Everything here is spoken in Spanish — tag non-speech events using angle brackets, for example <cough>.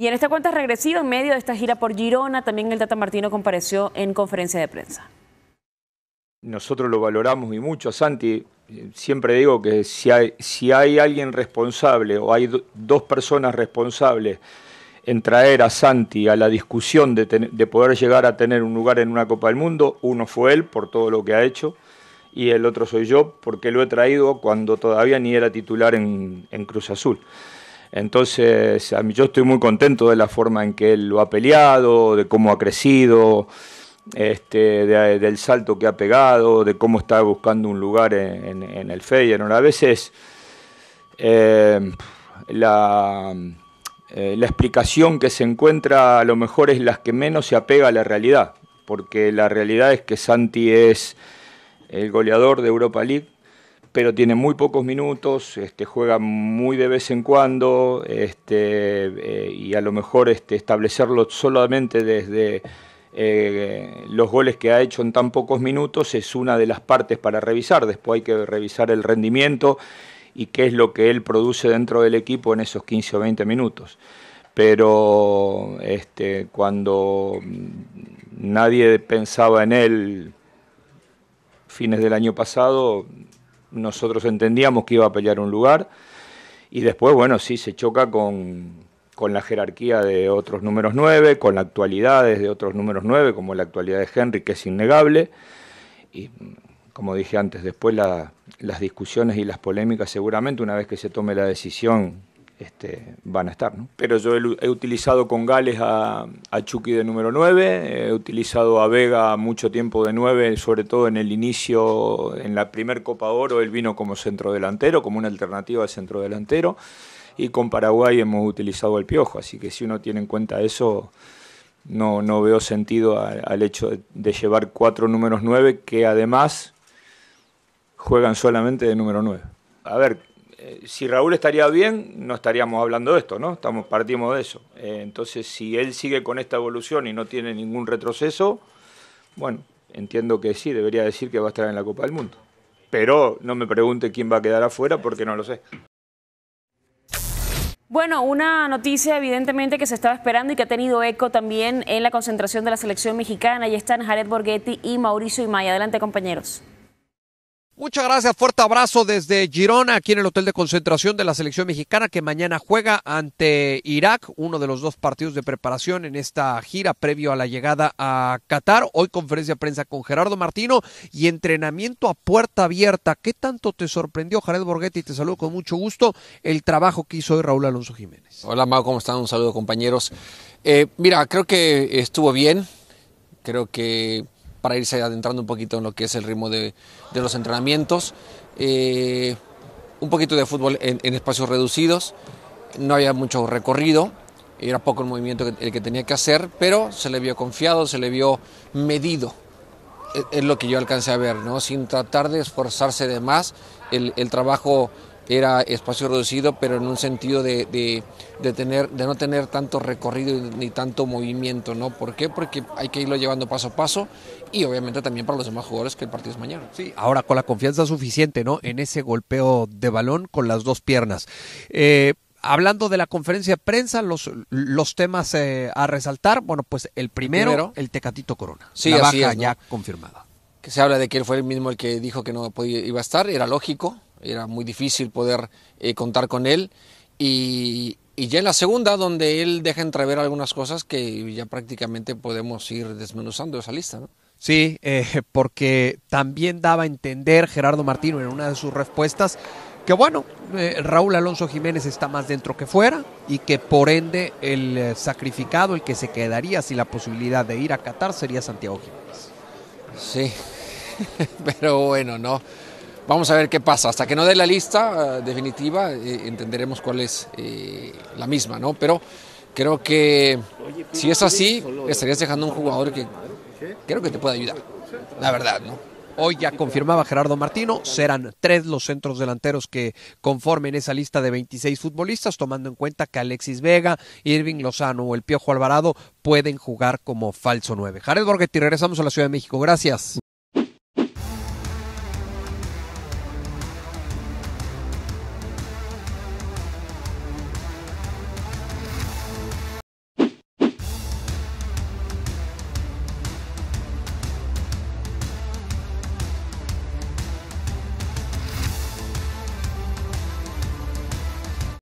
Y en esta cuenta regresiva, en medio de esta gira por Girona, también el Tata Martino compareció en conferencia de prensa. Nosotros lo valoramos y mucho, a Santi. Siempre digo que si hay, alguien responsable o hay dos personas responsables en traer a Santi a la discusión de, poder llegar a tener un lugar en una Copa del Mundo, uno fue él por todo lo que ha hecho y el otro soy yo porque lo he traído cuando todavía ni era titular en Cruz Azul. Entonces, yo estoy muy contento de la forma en que él lo ha peleado, de cómo ha crecido, este, del salto que ha pegado, de cómo está buscando un lugar en, el Feyenoord. A veces eh, la, eh, la explicación que se encuentra a lo mejor es la que menos se apega a la realidad, porque la realidad es que Santi es el goleador de Europa League pero tiene muy pocos minutos, este, juega muy de vez en cuando, este, eh, y a lo mejor este, establecerlo solamente desde eh, los goles que ha hecho en tan pocos minutos es una de las partes para revisar. Después hay que revisar el rendimiento y qué es lo que él produce dentro del equipo en esos 15 o 20 minutos. Pero este, cuando nadie pensaba en él fines del año pasado, nosotros entendíamos que iba a pelear un lugar. Y después, bueno, sí, se choca con, la jerarquía de otros números 9, con la actualidades de otros números 9, como la actualidad de Henry, que es innegable. Y como dije antes, después las discusiones y las polémicas, seguramente una vez que se tome la decisión este, van a estar. ¿no? Pero yo he, utilizado con Gales a, Chucky de número 9, he utilizado a Vega mucho tiempo de 9, sobre todo en el inicio, en la primer Copa Oro, él vino como centrodelantero, como una alternativa al centrodelantero, y con Paraguay hemos utilizado al piojo, así que si uno tiene en cuenta eso... No, no veo sentido al hecho de, llevar cuatro números 9 que además juegan solamente de número 9. A ver, eh, si Raúl estaría bien, no estaríamos hablando de esto, ¿no? Estamos, partimos de eso. Eh, entonces, si él sigue con esta evolución y no tiene ningún retroceso, bueno, entiendo que sí, debería decir que va a estar en la Copa del Mundo. Pero no me pregunte quién va a quedar afuera porque no lo sé. Bueno, una noticia evidentemente que se estaba esperando y que ha tenido eco también en la concentración de la selección mexicana. Y están Jared Borghetti y Mauricio Imay. Adelante, compañeros. Muchas gracias, fuerte abrazo desde Girona, aquí en el Hotel de Concentración de la Selección Mexicana, que mañana juega ante Irak, uno de los dos partidos de preparación en esta gira previo a la llegada a Qatar. Hoy conferencia de prensa con Gerardo Martino y entrenamiento a puerta abierta. ¿Qué tanto te sorprendió, Jared Borghetti? Te saludo con mucho gusto el trabajo que hizo hoy Raúl Alonso Jiménez. Hola, Mau, ¿cómo están? Un saludo, compañeros. Eh, mira, creo que estuvo bien, creo que para irse adentrando un poquito en lo que es el ritmo de, los entrenamientos. Eh, un poquito de fútbol en, espacios reducidos, no había mucho recorrido, era poco el movimiento que, el que tenía que hacer, pero se le vio confiado, se le vio medido, e, es, lo que yo alcancé a ver, ¿no? sin tratar de esforzarse de más, el, el trabajo era espacio reducido, pero en un sentido de, tener, de no tener tanto recorrido ni tanto movimiento, ¿no? ¿Por qué? Porque hay que irlo llevando paso a paso y obviamente también para los demás jugadores que el partido es mañana. Sí, ahora con la confianza suficiente, ¿no? En ese golpeo de balón con las dos piernas. Eh, hablando de la conferencia de prensa, los, los temas eh, a resaltar, bueno, pues el primero, el, Tecatito Corona. Sí, la ya confirmada. Que se habla de que él fue el mismo el que dijo que no podía, iba a estar, era lógico, era muy difícil poder eh, contar con él. Y, ya en la segunda, donde él deja entrever algunas cosas que ya prácticamente podemos ir desmenuzando esa lista. ¿no? Sí, eh, <laughs> porque también daba a entender Gerardo Martino en una de sus respuestas que bueno, eh, Raúl Alonso Jiménez está más dentro que fuera y que por ende el sacrificado, el que se quedaría Si la posibilidad de ir a Qatar sería Santiago Jiménez. Sí, <laughs> pero bueno, no. Vamos a ver qué pasa. Hasta que no dé la lista eh, definitiva, eh, entenderemos cuál es eh, la misma, ¿no? Pero creo que si es así, estarías dejando un jugador que creo que te puede ayudar, la verdad, ¿no? Hoy ya confirmaba Gerardo Martino, serán tres los centros delanteros que conformen esa lista de 26 futbolistas, tomando en cuenta que Alexis Vega, Irving Lozano o el Piojo Alvarado pueden jugar como falso 9. Jared Borghetti, regresamos a la Ciudad de México. Gracias.